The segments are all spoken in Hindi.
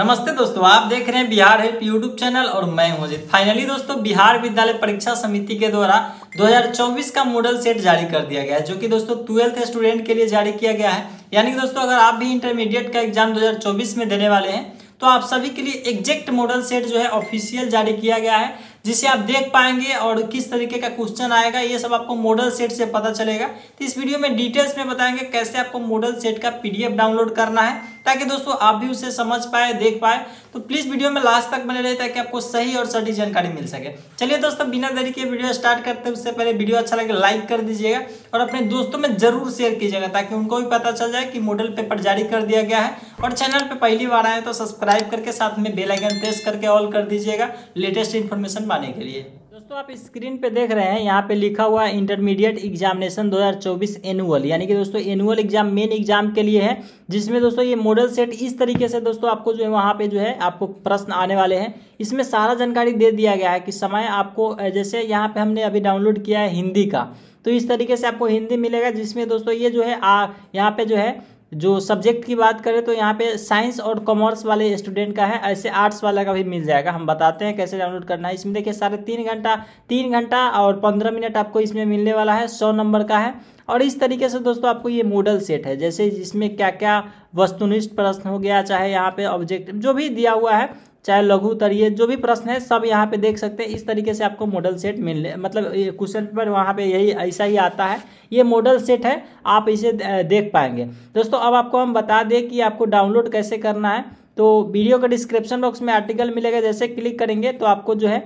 नमस्ते दोस्तों आप देख रहे हैं बिहार हेल्प यूट्यूब चैनल और मैं हूं अजित फाइनली दोस्तों बिहार विद्यालय परीक्षा समिति के द्वारा 2024 का मॉडल सेट जारी कर दिया गया है जो कि दोस्तों ट्वेल्थ स्टूडेंट के लिए जारी किया गया है यानी कि दोस्तों अगर आप भी इंटरमीडिएट का एग्जाम 2024 में देने वाले हैं तो आप सभी के लिए एग्जैक्ट मॉडल सेट जो है ऑफिशियल जारी किया गया है जिसे आप देख पाएंगे और किस तरीके का क्वेश्चन आएगा ये सब आपको मॉडल सेट से पता चलेगा तो इस वीडियो में डिटेल्स में बताएंगे कैसे आपको मॉडल सेट का पीडीएफ डाउनलोड करना है ताकि दोस्तों आप भी उसे समझ पाए देख पाए तो प्लीज़ वीडियो में लास्ट तक बने रहे ताकि आपको सही और सटी जानकारी मिल सके चलिए दोस्तों बिना देरी के वीडियो स्टार्ट करते उससे पहले वीडियो अच्छा लगे लाइक कर दीजिएगा और अपने दोस्तों में जरूर शेयर कीजिएगा ताकि उनको भी पता चल जाए कि मॉडल पेपर जारी कर दिया गया है और चैनल पर पहली बार आए तो सब्सक्राइब करके साथ में बेलाइकन प्रेस करके ऑल कर दीजिएगा लेटेस्ट इन्फॉर्मेशन पाने के लिए दोस्तों आप स्क्रीन पे देख रहे हैं यहाँ पे लिखा हुआ इंटरमीडिएट एग्जामिनेशन 2024 एनुअल यानी कि दोस्तों एनुअल एग्जाम मेन एग्जाम के लिए है जिसमें दोस्तों ये मॉडल सेट इस तरीके से दोस्तों आपको जो है वहाँ पे जो है आपको प्रश्न आने वाले हैं इसमें सारा जानकारी दे दिया गया है कि समय आपको जैसे यहाँ पे हमने अभी डाउनलोड किया है हिंदी का तो इस तरीके से आपको हिंदी मिलेगा जिसमें दोस्तों ये जो है यहाँ पे जो है जो सब्जेक्ट की बात करें तो यहाँ पे साइंस और कॉमर्स वाले स्टूडेंट का है ऐसे आर्ट्स वाला का भी मिल जाएगा हम बताते हैं कैसे डाउनलोड करना है इसमें देखिए साढ़े तीन घंटा तीन घंटा और पंद्रह मिनट आपको इसमें मिलने वाला है सौ नंबर का है और इस तरीके से दोस्तों आपको ये मॉडल सेट है जैसे इसमें क्या क्या वस्तुनिष्ठ प्रश्न हो गया चाहे यहाँ पे ऑब्जेक्ट जो भी दिया हुआ है चाहे लघु उत्तरीय जो भी प्रश्न है सब यहाँ पे देख सकते हैं इस तरीके से आपको मॉडल सेट मिल मतलब क्वेश्चन पेपर वहाँ पे यही ऐसा ही आता है ये मॉडल सेट है आप इसे देख पाएंगे दोस्तों अब आपको हम बता दें कि आपको डाउनलोड कैसे करना है तो वीडियो का डिस्क्रिप्शन बॉक्स में आर्टिकल मिलेगा जैसे क्लिक करेंगे तो आपको जो है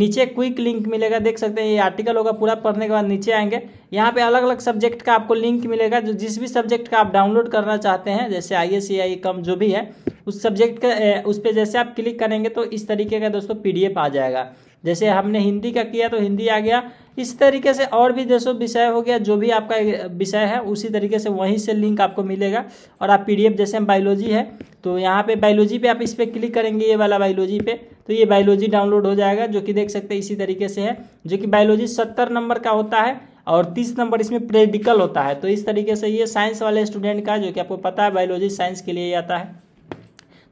नीचे क्विक लिंक मिलेगा देख सकते हैं ये आर्टिकल होगा पूरा पढ़ने के बाद नीचे आएंगे यहाँ पे अलग अलग सब्जेक्ट का आपको लिंक मिलेगा जो जिस भी सब्जेक्ट का आप डाउनलोड करना चाहते हैं जैसे आई एस e, कम जो भी है उस सब्जेक्ट का उस पर जैसे आप क्लिक करेंगे तो इस तरीके का दोस्तों पीडीएफ आ जाएगा जैसे हमने हिंदी का किया तो हिंदी आ गया इस तरीके से और भी जैसे विषय हो गया जो भी आपका विषय है उसी तरीके से वहीं से लिंक आपको मिलेगा और आप पीडीएफ जैसे हम बायोलॉजी है तो यहाँ पे बायोलॉजी पे आप इस पर क्लिक करेंगे ये वाला बायोलॉजी पे तो ये बायोलॉजी डाउनलोड हो जाएगा जो कि देख सकते हैं इसी तरीके से है जो कि बायोलॉजी सत्तर नंबर का होता है और तीस नंबर इसमें प्रेडिकल होता है तो इस तरीके से ये साइंस वाले स्टूडेंट का जो कि आपको पता है बायोलॉजी साइंस के लिए आता है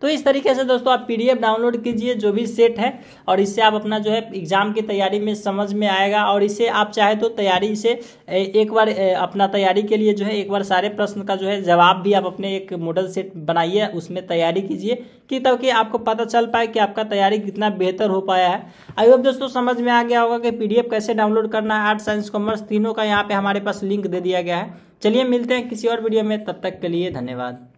तो इस तरीके से दोस्तों आप पीडीएफ डाउनलोड कीजिए जो भी सेट है और इससे आप अपना जो है एग्जाम की तैयारी में समझ में आएगा और इसे आप चाहे तो तैयारी से एक बार अपना तैयारी के लिए जो है एक बार सारे प्रश्न का जो है जवाब भी आप अपने एक मॉडल सेट बनाइए उसमें तैयारी कीजिए कि ताकि आपको पता चल पाए कि आपका तैयारी कितना बेहतर हो पाया है आई होप दोस्तों समझ में आ गया होगा कि पी कैसे डाउनलोड करना है आर्ट साइंस कॉमर्स तीनों का यहाँ पर हमारे पास लिंक दे दिया गया है चलिए मिलते हैं किसी और वीडियो में तब तक के लिए धन्यवाद